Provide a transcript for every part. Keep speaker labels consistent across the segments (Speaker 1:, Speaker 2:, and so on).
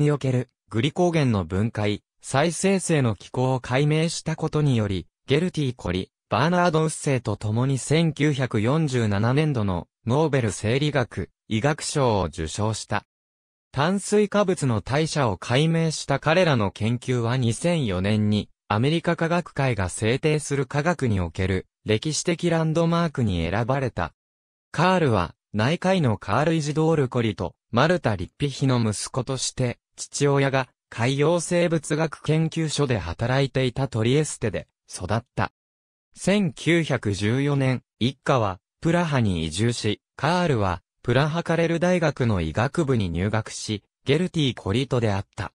Speaker 1: におけるグリコーゲンの分解、再生成の機構を解明したことにより、ゲルティ・コリ、バーナード・ウッセイと共に1947年度のノーベル生理学、医学賞を受賞した。炭水化物の代謝を解明した彼らの研究は2004年にアメリカ科学会が制定する科学における歴史的ランドマークに選ばれた。カールは内科医のカール・イジドール・コリとマルタ・リッピヒの息子として父親が海洋生物学研究所で働いていたトリエステで育った。1914年、一家はプラハに移住し、カールはプラハカレル大学の医学部に入学し、ゲルティ・コリトであった。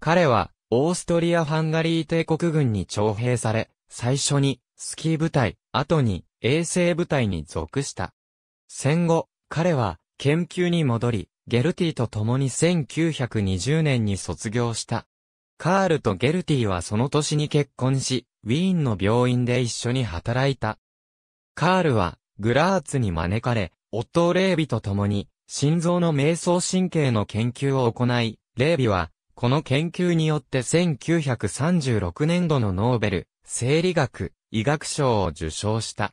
Speaker 1: 彼はオーストリア・ハンガリー帝国軍に徴兵され、最初にスキー部隊、後に衛星部隊に属した。戦後、彼は研究に戻り、ゲルティと共に1920年に卒業した。カールとゲルティはその年に結婚し、ウィーンの病院で一緒に働いた。カールは、グラーツに招かれ、夫レイビと共に、心臓の瞑想神経の研究を行い、レイビは、この研究によって1936年度のノーベル、生理学、医学賞を受賞した。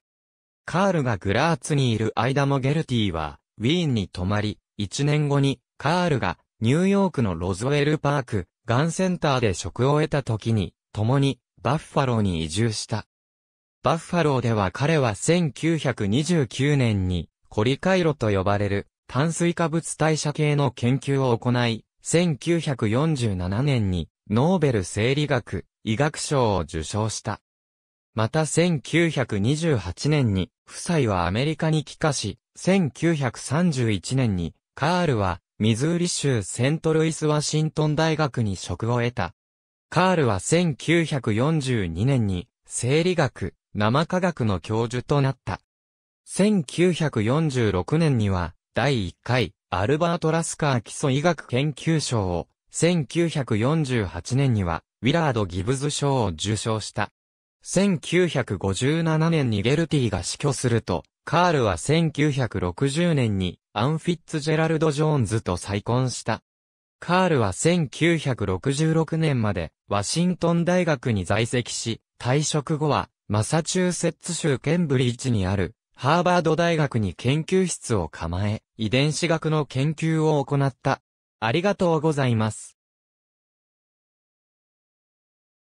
Speaker 1: カールがグラーツにいる間もゲルティは、ウィーンに泊まり、1年後に、カールが、ニューヨークのロズウェルパーク、ガンセンターで職を得た時に、共に、バッファローに移住した。バッファローでは彼は1929年に、コリカイロと呼ばれる、炭水化物代謝系の研究を行い、1947年に、ノーベル生理学、医学賞を受賞した。また1928年に、夫妻はアメリカに帰化し、1931年にカールは、ミズーリ州セントルイス・ワシントン大学に職を得た。カールは1942年に、生理学、生科学の教授となった。1946年には、第1回、アルバート・ラスカー基礎医学研究賞を、1948年には、ウィラード・ギブズ賞を受賞した。1957年にゲルティが死去すると、カールは1960年にアン・フィッツジェラルド・ジョーンズと再婚した。カールは1966年までワシントン大学に在籍し、退職後はマサチューセッツ州ケンブリッジにあるハーバード大学に研究室を構え、遺伝子学の研究を行った。ありがとうございます。